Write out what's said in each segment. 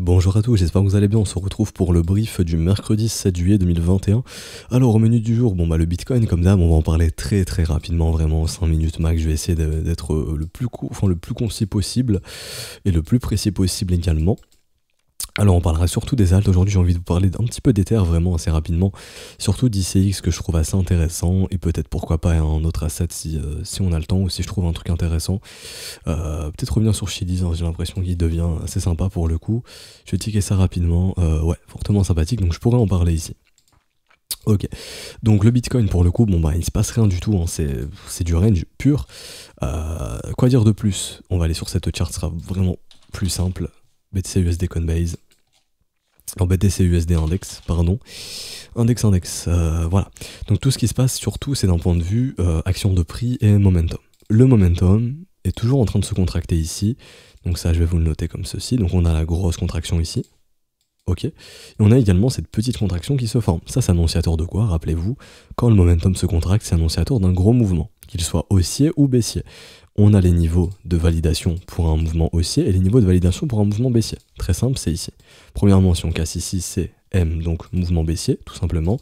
Bonjour à tous, j'espère que vous allez bien. On se retrouve pour le brief du mercredi 7 juillet 2021. Alors au menu du jour, bon bah le Bitcoin comme d'hab, on va en parler très très rapidement, vraiment 5 minutes max. Je vais essayer d'être le plus enfin, le plus concis possible et le plus précis possible également. Alors on parlera surtout des altes, aujourd'hui j'ai envie de vous parler un petit peu des terres vraiment assez rapidement, surtout d'ICX que je trouve assez intéressant et peut-être pourquoi pas un autre asset si, euh, si, on a le temps ou si je trouve un truc intéressant. Euh, peut-être revenir sur Shidiz, hein, j'ai l'impression qu'il devient assez sympa pour le coup. Je vais ticker ça rapidement, euh, ouais, fortement sympathique donc je pourrais en parler ici. Ok, donc le Bitcoin pour le coup, bon bah il se passe rien du tout, hein. c'est du range pur. quoi dire de plus On va aller sur cette chart, ce sera vraiment plus simple. BTC USD Coinbase, en BTC USD index, pardon, index index, euh, voilà. Donc tout ce qui se passe surtout c'est d'un point de vue euh, action de prix et momentum. Le momentum est toujours en train de se contracter ici, donc ça je vais vous le noter comme ceci, donc on a la grosse contraction ici, ok, et on a également cette petite contraction qui se forme. Ça c'est annonciateur de quoi Rappelez-vous, quand le momentum se contracte c'est annonciateur d'un gros mouvement qu'il soit haussier ou baissier. On a les niveaux de validation pour un mouvement haussier et les niveaux de validation pour un mouvement baissier. Très simple, c'est ici. Premièrement, si on casse ici, c'est M, donc mouvement baissier, tout simplement.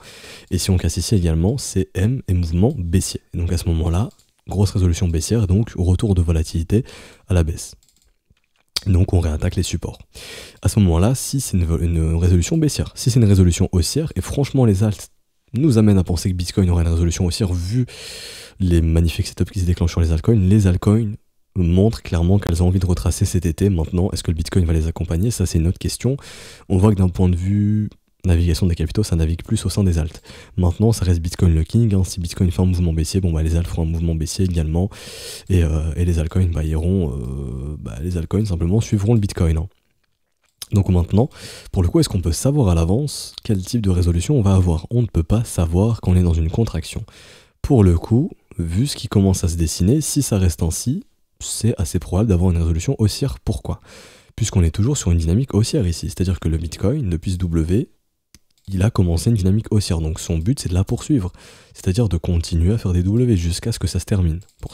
Et si on casse ici également, c'est M et mouvement baissier. donc à ce moment-là, grosse résolution baissière, donc retour de volatilité à la baisse. Donc on réattaque les supports. À ce moment-là, si c'est une, une, résolution baissière, si c'est une résolution haussière, et franchement les altes nous amène à penser que Bitcoin aurait une résolution aussi, vu les magnifiques setups qui se déclenchent sur les altcoins. Les altcoins montrent clairement qu'elles ont envie de retracer cet été. Maintenant, est-ce que le Bitcoin va les accompagner Ça, c'est une autre question. On voit que d'un point de vue navigation des capitaux, ça navigue plus au sein des altes. Maintenant, ça reste Bitcoin looking, hein. Si Bitcoin fait un mouvement baissier, bon, bah, les alts feront un mouvement baissier également. Et, euh, les altcoins bah, euh, bah, les altcoins simplement suivront le Bitcoin. Hein. Donc maintenant, pour le coup, est-ce qu'on peut savoir à l'avance quel type de résolution on va avoir On ne peut pas savoir qu'on est dans une contraction. Pour le coup, vu ce qui commence à se dessiner, si ça reste ainsi, c'est assez probable d'avoir une résolution haussière. Pourquoi Puisqu'on est toujours sur une dynamique haussière ici, c'est-à-dire que le Bitcoin, depuis ce W, il a commencé une dynamique haussière, donc son but c'est de la poursuivre, c'est-à-dire de continuer à faire des W jusqu'à ce que ça se termine. Pour,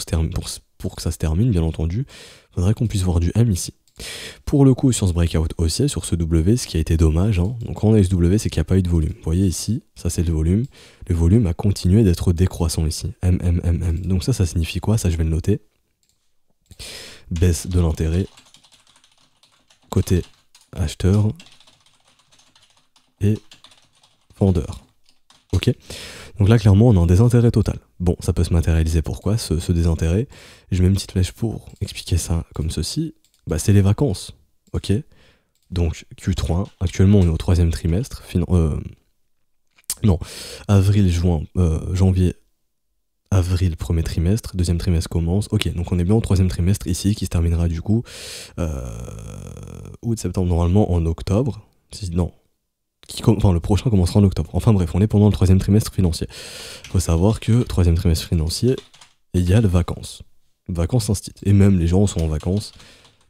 pour que ça se termine, bien entendu, il faudrait qu'on puisse voir du M ici. Pour le coup, sur ce breakout haussier, sur ce W, ce qui a été dommage, hein. donc quand on a eu W, c'est qu'il n'y a pas eu de volume. Vous voyez ici, ça c'est le volume. Le volume a continué d'être décroissant ici. M, M, M, Donc ça, ça signifie quoi Ça, je vais le noter. Baisse de l'intérêt côté acheteur et vendeur. Ok Donc là, clairement, on a un désintérêt total. Bon, ça peut se matérialiser. Pourquoi ce, ce désintérêt Je mets une petite flèche pour expliquer ça comme ceci bah, c'est les vacances. Ok Donc, Q3, actuellement, on est au troisième trimestre. Euh, non, avril, juin, euh, janvier, avril, premier trimestre, deuxième trimestre commence. Ok, donc on est bien au troisième trimestre ici, qui se terminera du coup euh, août, septembre, normalement en octobre. Non, enfin, le prochain commencera en octobre. Enfin bref, on est pendant le troisième trimestre financier. Faut savoir que troisième trimestre financier, il y a les vacances. Vacances instit. Et même les gens sont en vacances.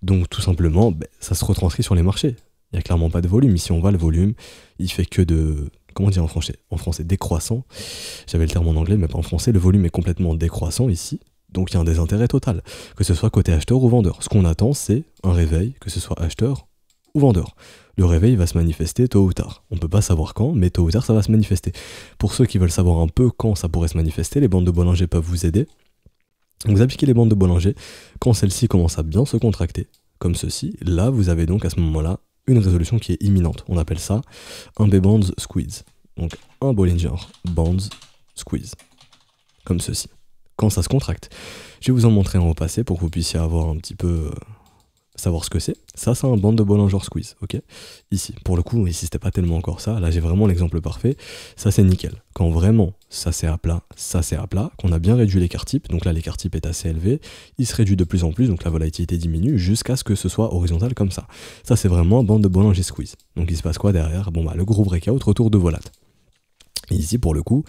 Donc tout simplement, ben, ça se retranscrit sur les marchés. Il n'y a clairement pas de volume. Ici, on voit le volume, il fait que de... Comment dire en français En français, décroissant. J'avais le terme en anglais, mais pas en français. Le volume est complètement décroissant ici. Donc il y a un désintérêt total, que ce soit côté acheteur ou vendeur. Ce qu'on attend, c'est un réveil, que ce soit acheteur ou vendeur. Le réveil va se manifester tôt ou tard. On ne peut pas savoir quand, mais tôt ou tard, ça va se manifester. Pour ceux qui veulent savoir un peu quand ça pourrait se manifester, les bandes de Bollinger peuvent vous aider. Vous appliquez les bandes de Bollinger. Quand celles-ci commencent à bien se contracter, comme ceci, là vous avez donc à ce moment-là une résolution qui est imminente. On appelle ça un B-bands squeeze. Donc un Bollinger bands squeeze. Comme ceci. Quand ça se contracte. Je vais vous en montrer un au pour que vous puissiez avoir un petit peu euh, savoir ce que c'est. Ça, c'est un bande de Bollinger Squeeze, ok Ici, pour le coup, ici, c'était pas tellement encore ça. Là, j'ai vraiment l'exemple parfait. Ça, c'est nickel. Quand vraiment, ça, c'est à plat, ça, c'est à plat, qu'on a bien réduit l'écart type, donc là, l'écart type est assez élevé, il se réduit de plus en plus, donc la volatilité diminue jusqu'à ce que ce soit horizontal comme ça. Ça, c'est vraiment un bande de Bollinger Squeeze. Donc, il se passe quoi derrière Bon, bah, le gros breakout, retour de volat. Et ici, pour le coup,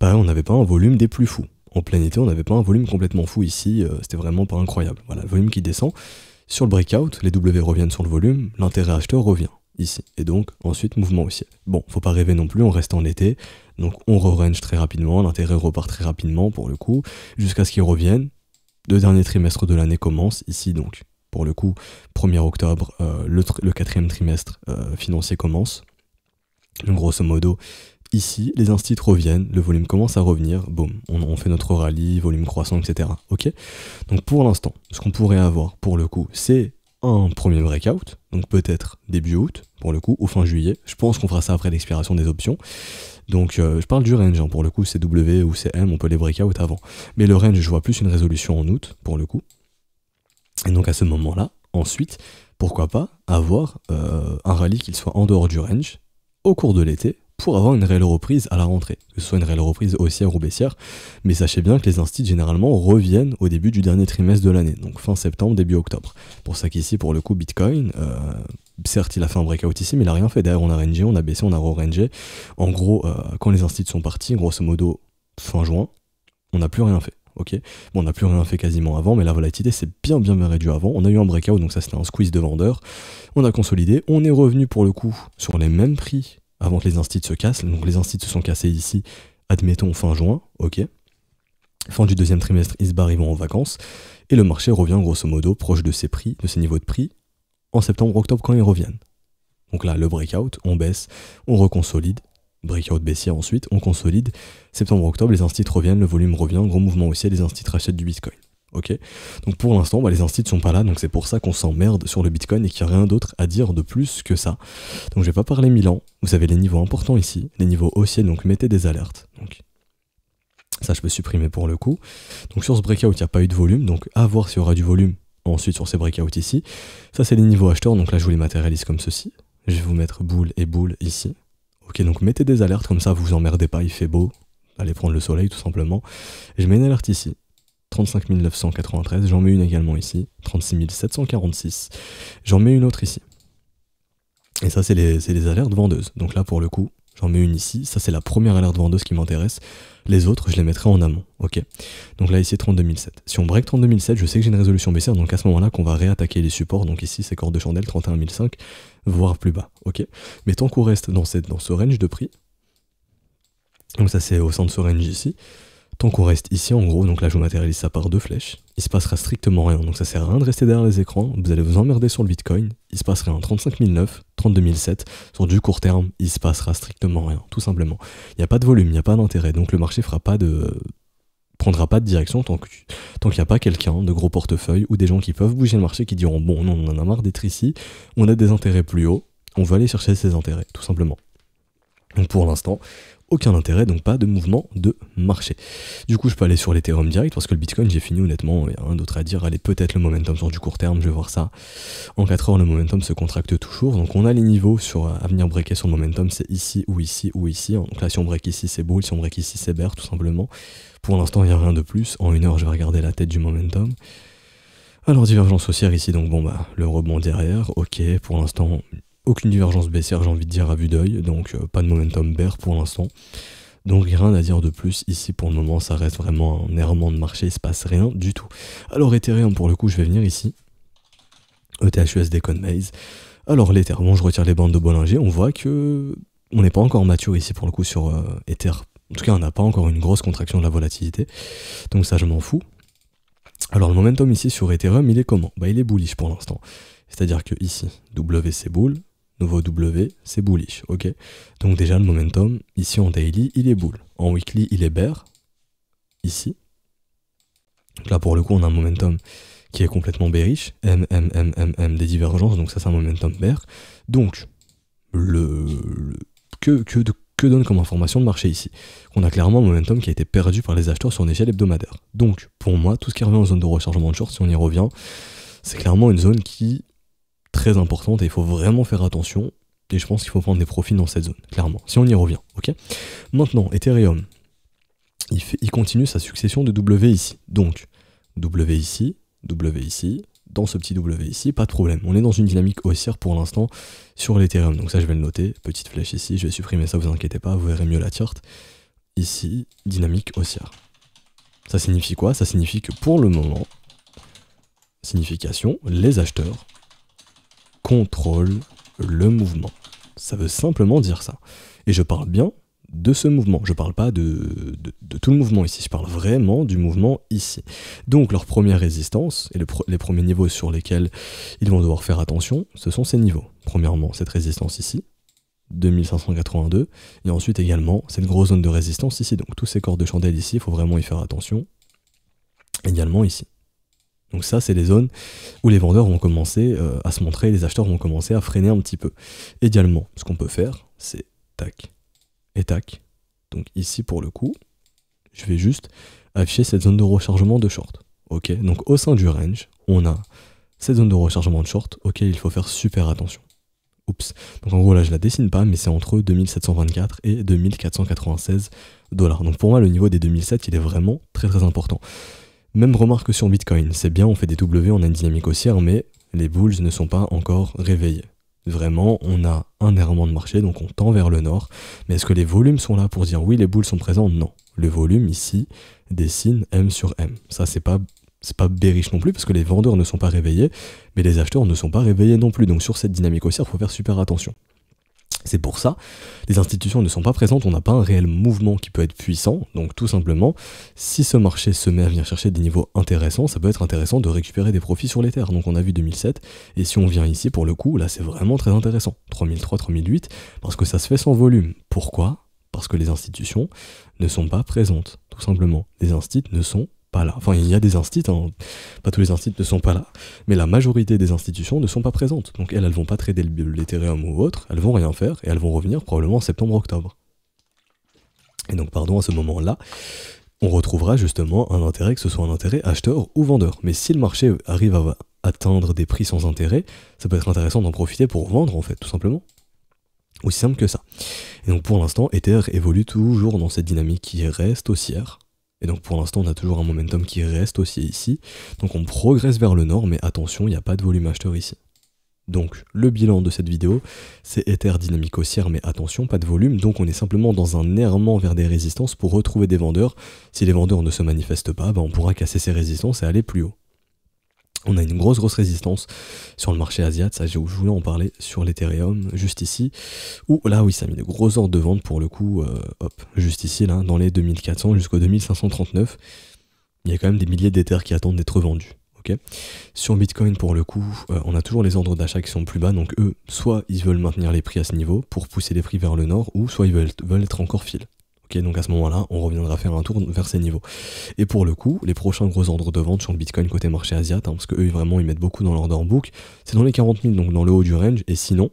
pareil, on n'avait pas un volume des plus fous en plein été, on n'avait pas un volume complètement fou ici, euh, c'était vraiment pas incroyable. Voilà, le volume qui descend, sur le breakout, les W reviennent sur le volume, l'intérêt acheteur revient ici. Et donc, ensuite, mouvement haussier. Bon, faut pas rêver non plus, on reste en été. Donc, on re-range très rapidement, l'intérêt repart très rapidement pour le coup, jusqu'à ce qu'il revienne. Deux dernier trimestre de l'année commence ici donc. Pour le coup, 1er octobre, euh, le, quatrième trimestre euh, financier commence. Donc, grosso modo, ici, les instits reviennent, le volume commence à revenir, boum, on, fait notre rallye, volume croissant, etc. Ok Donc pour l'instant, ce qu'on pourrait avoir pour le coup, c'est un premier breakout, donc peut-être début août, pour le coup, ou fin juillet. Je pense qu'on fera ça après l'expiration des options. Donc euh, je parle du range, hein. pour le coup, c'est W ou c'est M, on peut les breakout avant. Mais le range, je vois plus une résolution en août, pour le coup. Et donc à ce moment-là, ensuite, pourquoi pas avoir euh, un rallye qu'il soit en dehors du range, au cours de l'été, pour avoir une réelle reprise à la rentrée, que ce soit une réelle reprise haussière ou baissière, mais sachez bien que les instits généralement reviennent au début du dernier trimestre de l'année, donc fin septembre, début octobre. Pour ça qu'ici, pour le coup, Bitcoin, euh, certes il a fait un breakout ici, mais il n'a rien fait. D'ailleurs, on a rangé, on a baissé, on a re-rangé. En gros, euh, quand les instits sont partis, grosso modo fin juin, on n'a plus rien fait. Ok, bon, on n'a plus rien fait quasiment avant, mais la volatilité s'est bien bien bien réduite avant. On a eu un breakout, donc ça c'était un squeeze de vendeur. On a consolidé, on est revenu pour le coup sur les mêmes prix avant que les instits se cassent. Donc les instits se sont cassés ici, admettons, fin juin, ok. Fin du deuxième trimestre, ils se barrent, ils vont en vacances. Et le marché revient grosso modo proche de ses prix, de ses niveaux de prix, en septembre, octobre, quand ils reviennent. Donc là, le breakout, on baisse, on reconsolide. Breakout baissier ensuite, on consolide. Septembre, octobre, les instits reviennent, le volume revient, gros mouvement aussi, les instits rachètent du Bitcoin. Ok Donc pour l'instant, bah, les instits ne sont pas là, donc c'est pour ça qu'on s'emmerde sur le Bitcoin et qu'il n'y a rien d'autre à dire de plus que ça. Donc je vais pas parler Milan, vous avez les niveaux importants ici, les niveaux haussiers, donc mettez des alertes. Donc ça je peux supprimer pour le coup. Donc sur ce breakout, il n'y a pas eu de volume, donc à voir s'il y aura du volume ensuite sur ces breakouts ici. Ça c'est les niveaux acheteurs, donc là je vous les matérialise comme ceci. Je vais vous mettre boule et boule ici. Ok, donc mettez des alertes, comme ça vous vous emmerdez pas, il fait beau, allez prendre le soleil tout simplement. Je mets une alerte ici, 35 993, j'en mets une également ici, 36 746, j'en mets une autre ici. Et ça, c'est les, alertes vendeuses. Donc là, pour le coup, j'en mets une ici. Ça, c'est la première alerte vendeuse qui m'intéresse. Les autres, je les mettrai en amont. Ok. Donc là, ici, 32007. Si on break 32007, je sais que j'ai une résolution baissière. Donc à ce moment-là, qu'on va réattaquer les supports. Donc ici, c'est corde de chandelle 31005, voire plus bas. Ok. Mais tant qu'on reste dans, cette, dans ce range de prix, donc ça, c'est au centre de ce range ici, Tant qu'on reste ici, en gros, donc là je matérialise ça par deux flèches, il se passera strictement rien. Donc ça sert à rien de rester derrière les écrans, vous allez vous emmerder sur le Bitcoin, il se passera rien. 35 009, sur du court terme, il se passera strictement rien, tout simplement. Il n'y a pas de volume, il n'y a pas d'intérêt, donc le marché fera pas de prendra pas de direction tant qu'il tant n'y a pas quelqu'un de gros portefeuille ou des gens qui peuvent bouger le marché qui diront bon non on en a marre d'être ici, on a des intérêts plus hauts, on va aller chercher ces intérêts, tout simplement. Donc pour l'instant, aucun intérêt, donc pas de mouvement de marché. Du coup, je peux aller sur l'Ethereum direct parce que le Bitcoin, j'ai fini honnêtement, il n'y a rien d'autre à dire. Allez, peut-être le momentum sur du court terme, je vais voir ça. En 4 heures, le momentum se contracte toujours. Donc, on a les niveaux sur euh, à venir breaker son momentum, c'est ici ou ici ou ici. Hein. Donc là, si on break ici, c'est Bull, si on break ici, c'est Bear, tout simplement. Pour l'instant, il n'y a rien de plus. En une heure, je vais regarder la tête du momentum. Alors divergence haussière ici, donc bon bah le rebond derrière, ok, pour l'instant aucune divergence baissière, j'ai envie de dire, à vue d'œil, donc euh, pas de momentum bear pour l'instant. Donc rien à dire de plus, ici pour le moment ça reste vraiment un errement de marché, il se passe rien du tout. Alors Ethereum pour le coup je vais venir ici, ETHUSD Conmaze. Alors l'Ether, bon, je retire les bandes de Bollinger, on voit que on n'est pas encore mature ici pour le coup sur euh, Ether. En tout cas on n'a pas encore une grosse contraction de la volatilité, donc ça je m'en fous. Alors le momentum ici sur Ethereum il est comment Bah il est bullish pour l'instant. C'est-à-dire que ici, WC boule, nouveau W, c'est bullish, ok Donc déjà, le momentum, ici en daily, il est bull. En weekly, il est bear, ici. Donc là, pour le coup, on a un momentum qui est complètement bearish, M, M, M, M, M, des divergences, donc ça, c'est un momentum bear. Donc, le, que, que, que donne comme information le marché ici On a clairement un momentum qui a été perdu par les acheteurs sur une échelle hebdomadaire. Donc, pour moi, tout ce qui revient en zone de rechargement de short, si on y revient, c'est clairement une zone qui très importante et il faut vraiment faire attention. Et je pense qu'il faut prendre des profits dans cette zone, clairement, si on y revient. ok Maintenant, Ethereum, il, fait, il continue sa succession de W ici. Donc, W ici, W ici, dans ce petit W ici, pas de problème. On est dans une dynamique haussière pour l'instant sur l'Ethereum. Donc ça, je vais le noter. Petite flèche ici, je vais supprimer ça, vous inquiétez pas, vous verrez mieux la charte. Ici, dynamique haussière. Ça signifie quoi Ça signifie que pour le moment, signification, les acheteurs contrôle le mouvement. Ça veut simplement dire ça. Et je parle bien de ce mouvement. Je parle pas de, tout le mouvement ici, je parle vraiment du mouvement ici. Donc leur première résistance et les premiers niveaux sur lesquels ils vont devoir faire attention, ce sont ces niveaux. Premièrement, cette résistance ici, 2582, et ensuite également cette grosse zone de résistance ici. Donc tous ces corps de chandelle ici, il faut vraiment y faire attention. Également ici. Donc ça, c'est les zones où les vendeurs vont commencer euh, à se montrer, les acheteurs vont commencer à freiner un petit peu. Idéalement, ce qu'on peut faire, c'est tac et tac. Donc ici, pour le coup, je vais juste afficher cette zone de rechargement de short. Ok, donc au sein du range, on a cette zone de rechargement de short ok, il faut faire super attention. Oups. Donc en gros là je la dessine pas, mais c'est entre 2724 et 2496 dollars. Donc pour moi le niveau des 2007 il est vraiment très très important. Même remarque sur Bitcoin, c'est bien, on fait des W, on a une dynamique haussière, mais les bulls ne sont pas encore réveillés. Vraiment, on a un errement de marché, donc on tend vers le nord. Mais est-ce que les volumes sont là pour dire oui, les boules sont présentes Non. Le volume ici dessine M sur M. Ça, c'est pas c'est pas non plus parce que les vendeurs ne sont pas réveillés, mais les acheteurs ne sont pas réveillés non plus. Donc sur cette dynamique haussière, il faut faire super attention. C'est pour ça, les institutions ne sont pas présentes, on n'a pas un réel mouvement qui peut être puissant, donc tout simplement, si ce marché se met à venir chercher des niveaux intéressants, ça peut être intéressant de récupérer des profits sur les terres, donc on a vu 2007, et si on vient ici, pour le coup, là c'est vraiment très intéressant, 3003, 3008, parce que ça se fait sans volume. Pourquoi Parce que les institutions ne sont pas présentes, tout simplement. Les instituts ne sont pas là. Enfin, il y a des instituts, hein. pas tous les instituts ne sont pas là, mais la majorité des institutions ne sont pas présentes. Donc elles, elles vont pas trader l'Ethereum ou autre, elles vont rien faire et elles vont revenir probablement en septembre-octobre. Et donc, pardon, à ce moment-là, on retrouvera justement un intérêt, que ce soit un intérêt acheteur ou vendeur. Mais si le marché arrive à atteindre des prix sans intérêt, ça peut être intéressant d'en profiter pour vendre en fait, tout simplement. Aussi simple que ça. Et donc pour l'instant, Ether évolue toujours dans cette dynamique qui reste haussière. Et donc pour l'instant, on a toujours un momentum qui reste aussi ici. Donc on progresse vers le nord, mais attention, il n'y a pas de volume acheteur ici. Donc le bilan de cette vidéo, c'est éther dynamique haussière, mais attention, pas de volume, donc on est simplement dans un errement vers des résistances pour retrouver des vendeurs. Si les vendeurs ne se manifestent pas, ben, on pourra casser ces résistances et aller plus haut on a une grosse grosse résistance sur le marché asiatique, ça je voulais en parler sur l'Ethereum juste ici, ou là oui ça a mis de gros ordres de vente pour le coup, euh, hop, juste ici là, dans les 2400 jusqu'au 2539, il y a quand même des milliers d'Ethers qui attendent d'être vendus. ok Sur Bitcoin, pour le coup, euh, on a toujours les ordres d'achat qui sont plus bas, donc eux, soit ils veulent maintenir les prix à ce niveau pour pousser les prix vers le nord, ou soit ils veulent, veulent être encore fils donc à ce moment-là, on reviendra faire un tour vers ces niveaux. Et pour le coup, les prochains gros ordres de vente sur le Bitcoin côté marché asiatique, hein, parce qu'eux, vraiment, ils mettent beaucoup dans l'order book, c'est dans les 40 000, donc dans le haut du range. Et sinon,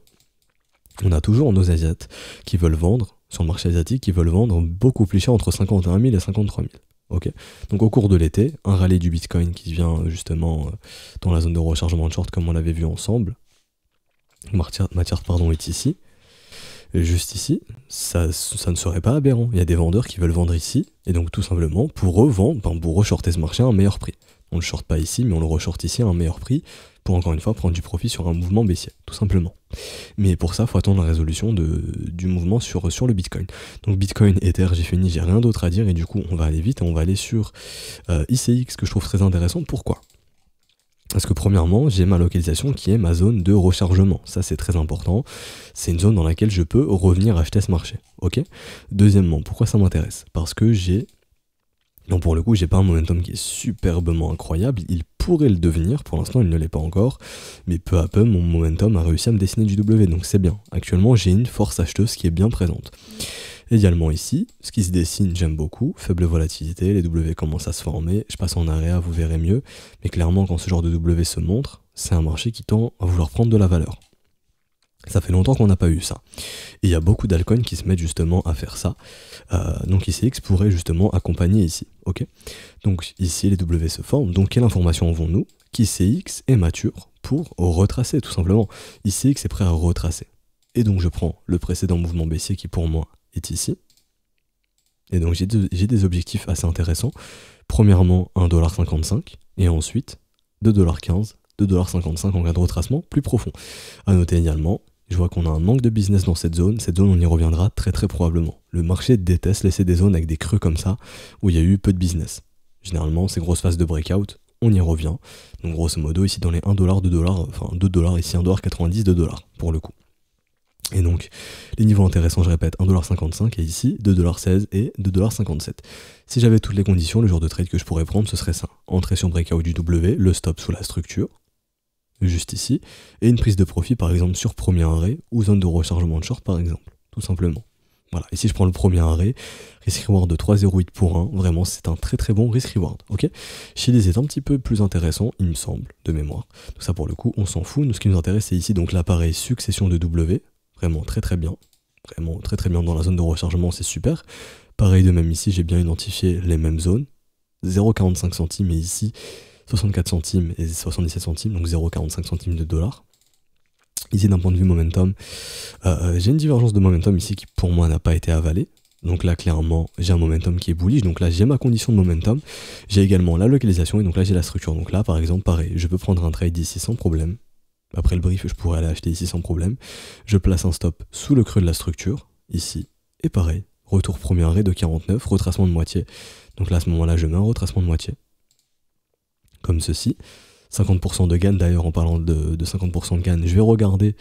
on a toujours nos Asiates qui veulent vendre, sur le marché asiatique, qui veulent vendre beaucoup plus cher, entre 51 000 et 53 000. Donc au cours de l'été, un rallye du Bitcoin qui vient justement euh, dans la zone de rechargement de short comme on l'avait vu ensemble, matière, matière pardon, est ici, juste ici, ça, ça, ne serait pas aberrant. Il y a des vendeurs qui veulent vendre ici, et donc tout simplement, pour revendre, vendre, pour reshorter ce marché à un meilleur prix. On ne le short pas ici, mais on le reshorte ici à un meilleur prix, pour encore une fois prendre du profit sur un mouvement baissier, tout simplement. Mais pour ça, il faut attendre la résolution du mouvement sur, le Bitcoin. Donc Bitcoin, Ether, j'ai fini, j'ai rien d'autre à dire, et du coup, on va aller vite, et on va aller sur euh, ICX, que je trouve très intéressant. Pourquoi parce que premièrement, j'ai ma localisation qui est ma zone de rechargement. Ça, c'est très important. C'est une zone dans laquelle je peux revenir acheter ce marché. Ok Deuxièmement, pourquoi ça m'intéresse Parce que j'ai. Non, pour le coup, j'ai pas un momentum qui est superbement incroyable. Il pourrait le devenir. Pour l'instant, il ne l'est pas encore. Mais peu à peu, mon momentum a réussi à me dessiner du W. Donc c'est bien. Actuellement, j'ai une force acheteuse qui est bien présente. Également ici, ce qui se dessine, j'aime beaucoup, faible volatilité, les W commencent à se former, je passe en arrière, vous verrez mieux, mais clairement quand ce genre de W se montre, c'est un marché qui tend à vouloir prendre de la valeur. Ça fait longtemps qu'on n'a pas eu ça. Et il y a beaucoup d'alcoins qui se mettent justement à faire ça. Euh, donc ICX pourrait justement accompagner ici. ok donc ici, les W se forment. Donc quelle information avons-nous Qu'ICX est mature pour retracer tout simplement. ICX est prêt à retracer. Et donc je prends le précédent mouvement baissier qui pour moi est ici. Et donc j'ai des objectifs assez intéressants. Premièrement, 1,55$ et ensuite 2,15$, 2,55$ en cas de retracement plus profond. A noter également, je vois qu'on a un manque de business dans cette zone. Cette zone, on y reviendra très très probablement. Le marché déteste laisser des zones avec des creux comme ça où il y a eu peu de business. Généralement, ces grosses phases de breakout, on y revient. Donc grosso modo, ici dans les 1$, 2$, enfin 2$ ici, 1$90, 2$ pour le coup. Et donc, les niveaux intéressants, je répète, 1,55$ et ici, 2,16$ et 2,57$. Si j'avais toutes les conditions, le genre de trade que je pourrais prendre, ce serait ça. Entrée sur breakout du W, le stop sous la structure, juste ici, et une prise de profit, par exemple, sur premier arrêt ou zone de rechargement de short, par exemple, tout simplement. Voilà, ici, je prends le premier arrêt, risk reward de 3,08 pour 1, vraiment c'est un très très bon risk reward, ok les est un petit peu plus intéressant, il me semble, de mémoire. ça pour le coup, on s'en fout, nous ce qui nous intéresse c'est ici donc l'appareil succession de W, vraiment très très bien. Vraiment très très bien dans la zone de rechargement, c'est super. Pareil de même ici, j'ai bien identifié les mêmes zones. 0,45 centimes et ici 64 centimes et 77 centimes, donc 0,45 centimes de dollars. Ici d'un point de vue momentum, euh, euh, j'ai une divergence de momentum ici qui pour moi n'a pas été avalée. Donc là, clairement, j'ai un momentum qui est bullish. Donc là, j'ai ma condition de momentum. J'ai également la localisation et donc là, j'ai la structure. Donc là, par exemple, pareil, je peux prendre un trade ici sans problème. Après le brief, je pourrais aller acheter ici sans problème. Je place un stop sous le creux de la structure, ici, et pareil, retour premier arrêt de 49, retracement de moitié. Donc là, à ce moment-là, je mets un retracement de moitié. Comme ceci. 50% de GAN, d'ailleurs, en parlant de, 50% de GAN, je vais regarder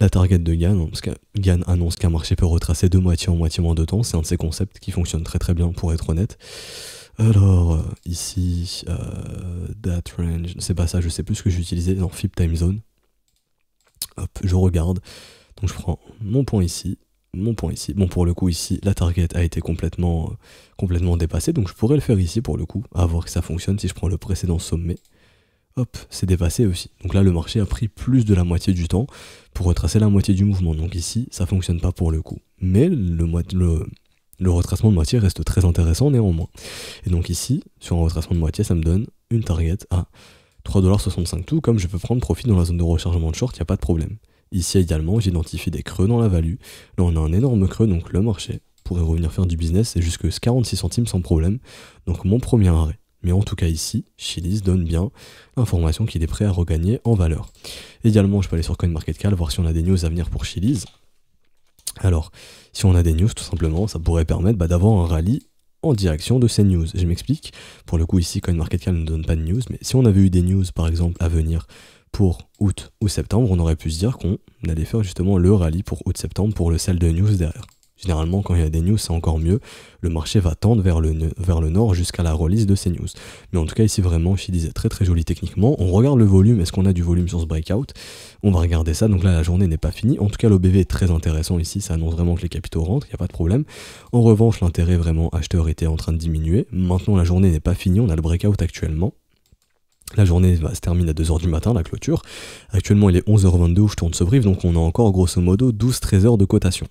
la target de GAN, parce que gain annonce qu'un marché peut retracer de moitié en moitié moins de temps, c'est un de ces concepts qui fonctionne très très bien, pour être honnête. Alors, euh, ici, euh, that range, c'est pas ça, je sais plus ce que j'utilisais, dans FIP time zone, Hop, je regarde. Donc je prends mon point ici, mon point ici. Bon, pour le coup, ici, la target a été complètement, euh, complètement dépassée. Donc je pourrais le faire ici, pour le coup, à voir que ça fonctionne si je prends le précédent sommet. Hop, c'est dépassé aussi. Donc là, le marché a pris plus de la moitié du temps pour retracer la moitié du mouvement. Donc ici, ça ne fonctionne pas pour le coup. Mais le, le, le retracement de moitié reste très intéressant néanmoins. Et donc ici, sur un retracement de moitié, ça me donne une target à 3,65$ tout, comme je peux prendre profit dans la zone de rechargement de short, il n'y a pas de problème. Ici également, j'identifie des creux dans la value. Là, on a un énorme creux, donc le marché pourrait revenir faire du business et jusque 46 centimes sans problème. Donc mon premier arrêt. Mais en tout cas ici, Chilis donne bien l'information qu'il est prêt à regagner en valeur. Également, je peux aller sur CoinMarketCal, voir si on a des news à venir pour Chilis. Alors, si on a des news, tout simplement, ça pourrait permettre bah, d'avoir un rallye en direction de ces news. Je m'explique. Pour le coup, ici, CoinMarketCap ne donne pas de news, mais si on avait eu des news, par exemple, à venir pour août ou septembre, on aurait pu se dire qu'on allait faire justement le rallye pour août-septembre pour le sel de news derrière. Généralement, quand il y a des news, c'est encore mieux. Le marché va tendre vers le, vers le nord jusqu'à la release de ces news. Mais en tout cas, ici, vraiment, je disais très très joli techniquement. On regarde le volume. Est-ce qu'on a du volume sur ce breakout On va regarder ça. Donc là, la journée n'est pas finie. En tout cas, l'OBV est très intéressant ici. Ça annonce vraiment que les capitaux rentrent. Il n'y a pas de problème. En revanche, l'intérêt vraiment acheteur était en train de diminuer. Maintenant, la journée n'est pas finie. On a le breakout actuellement. La journée se termine à 2h du matin, la clôture. Actuellement, il est 11h22 où je tourne ce brief, donc on a encore grosso modo 12-13 heures de cotation.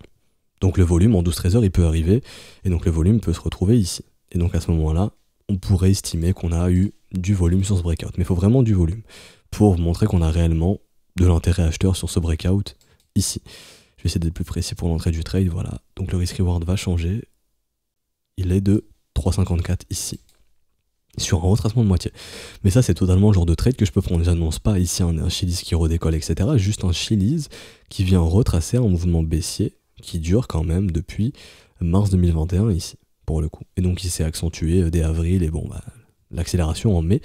Donc le volume en 12-13 il peut arriver, et donc le volume peut se retrouver ici. Et donc à ce moment-là, on pourrait estimer qu'on a eu du volume sur ce breakout. Mais il faut vraiment du volume pour montrer qu'on a réellement de l'intérêt acheteur sur ce breakout ici. Je vais essayer d'être plus précis pour l'entrée du trade, voilà. Donc le risk reward va changer. Il est de 3,54 ici sur un retracement de moitié. Mais ça, c'est totalement le genre de trade que je peux prendre. J'annonce pas ici un, un qui redécolle, etc. Juste un Chili's qui vient retracer un mouvement baissier qui dure quand même depuis mars 2021 ici, pour le coup. Et donc il s'est accentué euh, dès avril et bon, bah, l'accélération en mai,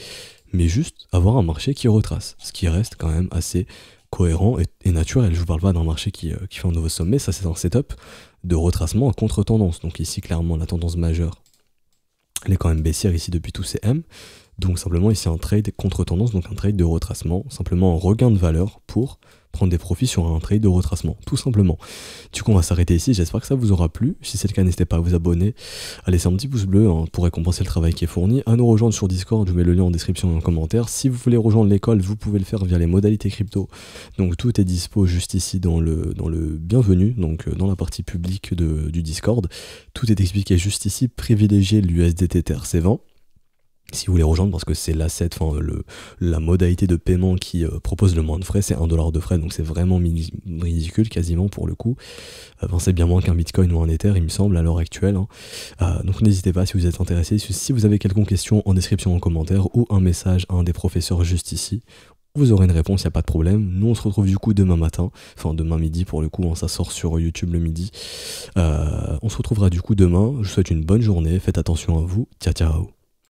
mais juste avoir un marché qui retrace, ce qui reste quand même assez cohérent et, naturel. Je vous parle pas d'un marché euh, qui, fait un nouveau sommet, ça c'est un setup de retracement en contre-tendance. Donc ici, clairement, la tendance majeure, elle est quand même baissière ici depuis tous ces M. Donc simplement ici un trade contre-tendance, donc un trade de retracement, simplement un regain de valeur pour prendre des profits sur un trade de retracement, tout simplement. Du coup on va s'arrêter ici, j'espère que ça vous aura plu. Si c'est le cas, n'hésitez pas à vous abonner, à laisser un petit pouce bleu hein, pour récompenser le travail qui est fourni, à nous rejoindre sur Discord, je vous mets le lien en description et en commentaire. Si vous voulez rejoindre l'école, vous pouvez le faire via les modalités crypto. Donc tout est dispo juste ici dans le, dans le bienvenu, donc euh, dans la partie publique du Discord. Tout est expliqué juste ici, privilégiez l'USDT TRC20 si vous voulez rejoindre parce que c'est l'asset, enfin le, la modalité de paiement qui euh, propose le moins de frais, c'est 1 dollar de frais, donc c'est vraiment ridicule quasiment pour le coup. c'est bien moins qu'un Bitcoin ou un Ether, il me semble à l'heure actuelle. Hein. Euh, donc n'hésitez pas si vous êtes intéressé, si vous avez quelques questions en description, en commentaire ou un message à un des professeurs juste ici. Vous aurez une réponse, il n'y a pas de problème. Nous, on se retrouve du coup demain matin, enfin demain midi pour le coup, hein, ça sort sur YouTube le midi. Euh, on se retrouvera du coup demain. Je vous souhaite une bonne journée, faites attention à vous. Ciao, ciao.